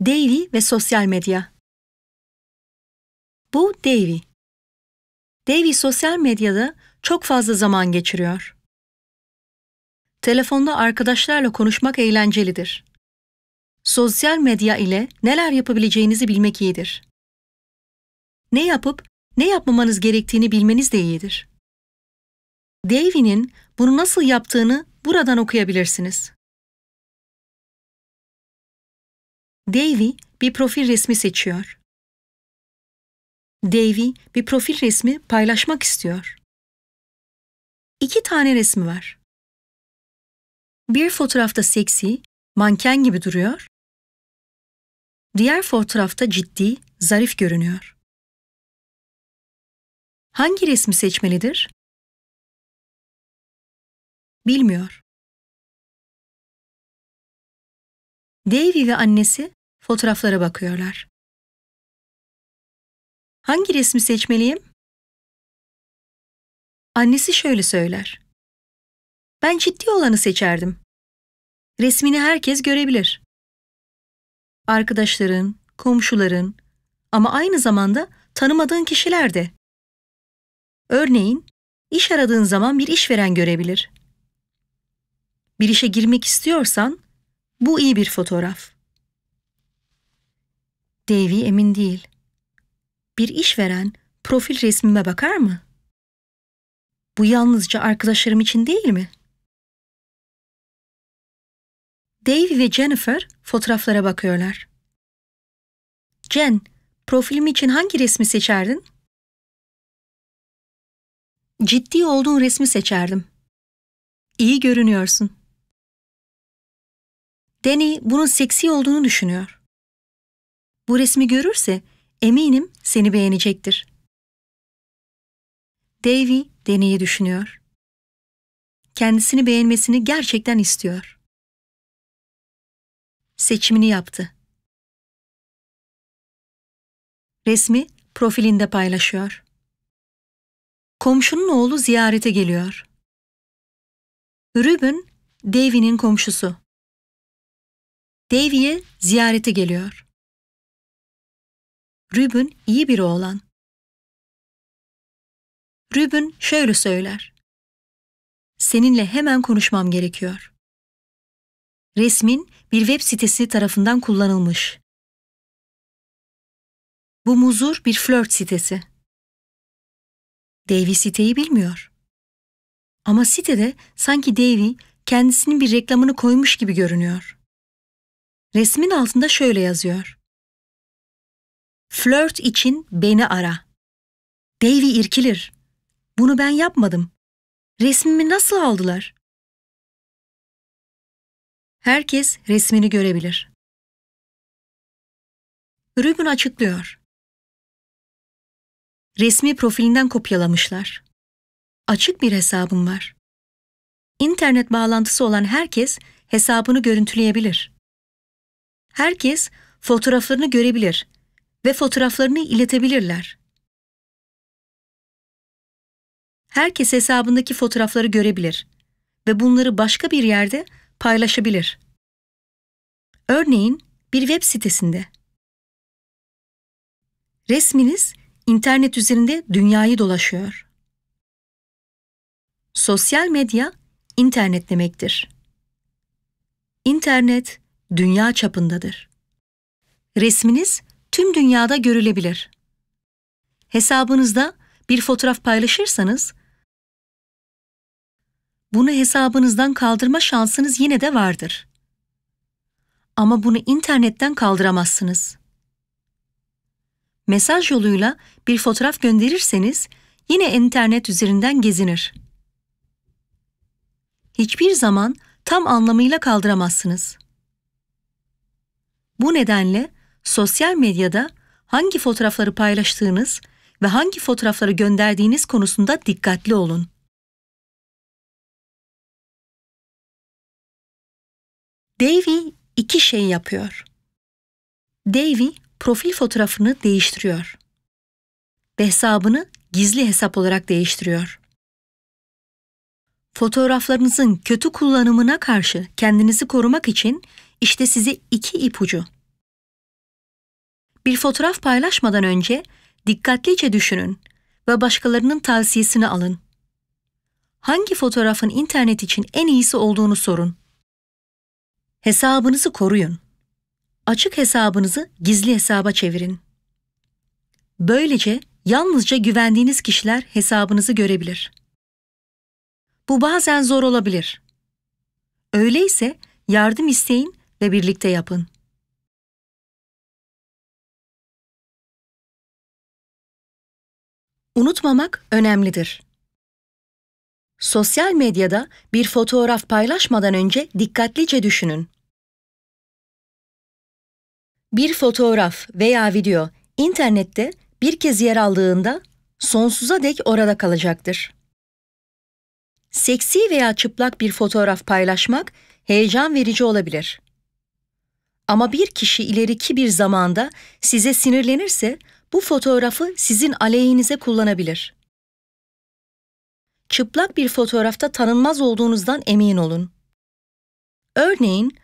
Davy ve sosyal medya. Bu Davy. Davy sosyal medyada çok fazla zaman geçiriyor. Telefonda arkadaşlarla konuşmak eğlencelidir. Sosyal medya ile neler yapabileceğinizi bilmek iyidir. Ne yapıp ne yapmamanız gerektiğini bilmeniz de iyidir. Davy'nin bunu nasıl yaptığını buradan okuyabilirsiniz. Davy bir profil resmi seçiyor. Davy bir profil resmi paylaşmak istiyor. İki tane resmi var. Bir fotoğrafta seksi, manken gibi duruyor. Diğer fotoğrafta ciddi, zarif görünüyor. Hangi resmi seçmelidir? Bilmiyor. Davy ve annesi fotoğraflara bakıyorlar. Hangi resmi seçmeliyim? Annesi şöyle söyler. Ben ciddi olanı seçerdim. Resmini herkes görebilir. Arkadaşların, komşuların ama aynı zamanda tanımadığın kişiler de. Örneğin, iş aradığın zaman bir işveren görebilir. Bir işe girmek istiyorsan bu iyi bir fotoğraf. Davy emin değil. Bir işveren profil resmime bakar mı? Bu yalnızca arkadaşlarım için değil mi? Davy ve Jennifer fotoğraflara bakıyorlar. Jen, profilim için hangi resmi seçerdin? Ciddi olduğun resmi seçerdim. İyi görünüyorsun.'' Danny bunun seksi olduğunu düşünüyor. Bu resmi görürse eminim seni beğenecektir. Davy Danny'yi düşünüyor. Kendisini beğenmesini gerçekten istiyor. Seçimini yaptı. Resmi profilinde paylaşıyor. Komşunun oğlu ziyarete geliyor. Ruben, Davy'nin komşusu. Davy'ye ziyarete geliyor. Reuben iyi bir oğlan. Reuben şöyle söyler. Seninle hemen konuşmam gerekiyor. Resmin bir web sitesi tarafından kullanılmış. Bu muzur bir flört sitesi. Davy siteyi bilmiyor. Ama sitede sanki Davy kendisinin bir reklamını koymuş gibi görünüyor. Resmin altında şöyle yazıyor. Flört için beni ara. Davy irkilir. Bunu ben yapmadım. Resmimi nasıl aldılar? Herkes resmini görebilir. Rubin açıklıyor. Resmi profilinden kopyalamışlar. Açık bir hesabım var. İnternet bağlantısı olan herkes hesabını görüntüleyebilir. Herkes fotoğraflarını görebilir ve fotoğraflarını iletebilirler. Herkes hesabındaki fotoğrafları görebilir ve bunları başka bir yerde paylaşabilir. Örneğin bir web sitesinde. Resminiz internet üzerinde dünyayı dolaşıyor. Sosyal medya internet demektir. İnternet dünya çapındadır. Resminiz tüm dünyada görülebilir. Hesabınızda bir fotoğraf paylaşırsanız bunu hesabınızdan kaldırma şansınız yine de vardır. Ama bunu internetten kaldıramazsınız. Mesaj yoluyla bir fotoğraf gönderirseniz yine internet üzerinden gezinir. Hiçbir zaman tam anlamıyla kaldıramazsınız.'' Bu nedenle sosyal medyada hangi fotoğrafları paylaştığınız ve hangi fotoğrafları gönderdiğiniz konusunda dikkatli olun. Davy iki şey yapıyor. Davy profil fotoğrafını değiştiriyor. Ve hesabını gizli hesap olarak değiştiriyor. Fotoğraflarınızın kötü kullanımına karşı kendinizi korumak için işte size iki ipucu. Bir fotoğraf paylaşmadan önce dikkatlice düşünün ve başkalarının tavsiyesini alın. Hangi fotoğrafın internet için en iyisi olduğunu sorun. Hesabınızı koruyun. Açık hesabınızı gizli hesaba çevirin. Böylece yalnızca güvendiğiniz kişiler hesabınızı görebilir. Bu bazen zor olabilir. Öyleyse yardım isteyin ve birlikte yapın. Unutmamak önemlidir. Sosyal medyada bir fotoğraf paylaşmadan önce dikkatlice düşünün. Bir fotoğraf veya video internette bir kez yer aldığında sonsuza dek orada kalacaktır. Seksi veya çıplak bir fotoğraf paylaşmak heyecan verici olabilir. Ama bir kişi ileriki bir zamanda size sinirlenirse bu fotoğrafı sizin aleyhinize kullanabilir. Çıplak bir fotoğrafta tanınmaz olduğunuzdan emin olun. Örneğin,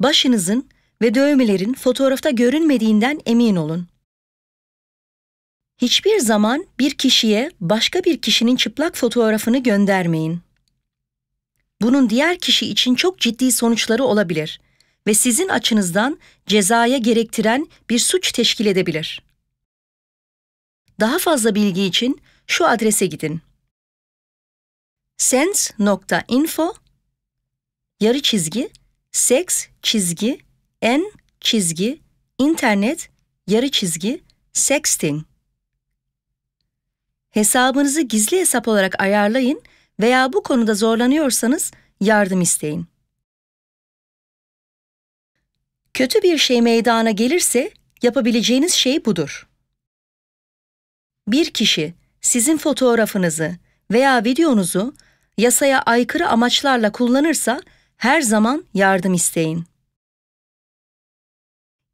başınızın ve dövmelerin fotoğrafta görünmediğinden emin olun. Hiçbir zaman bir kişiye başka bir kişinin çıplak fotoğrafını göndermeyin. Bunun diğer kişi için çok ciddi sonuçları olabilir ve sizin açınızdan cezaya gerektiren bir suç teşkil edebilir. Daha fazla bilgi için şu adrese gidin. sense.info yarı çizgi sex çizgi n çizgi internet yarı çizgi sexting Hesabınızı gizli hesap olarak ayarlayın veya bu konuda zorlanıyorsanız yardım isteyin. Kötü bir şey meydana gelirse yapabileceğiniz şey budur. Bir kişi sizin fotoğrafınızı veya videonuzu yasaya aykırı amaçlarla kullanırsa her zaman yardım isteyin.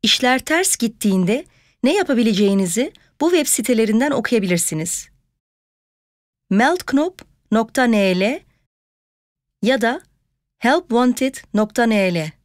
İşler ters gittiğinde ne yapabileceğinizi bu web sitelerinden okuyabilirsiniz. meltknop.nl ya da helpwanted.nl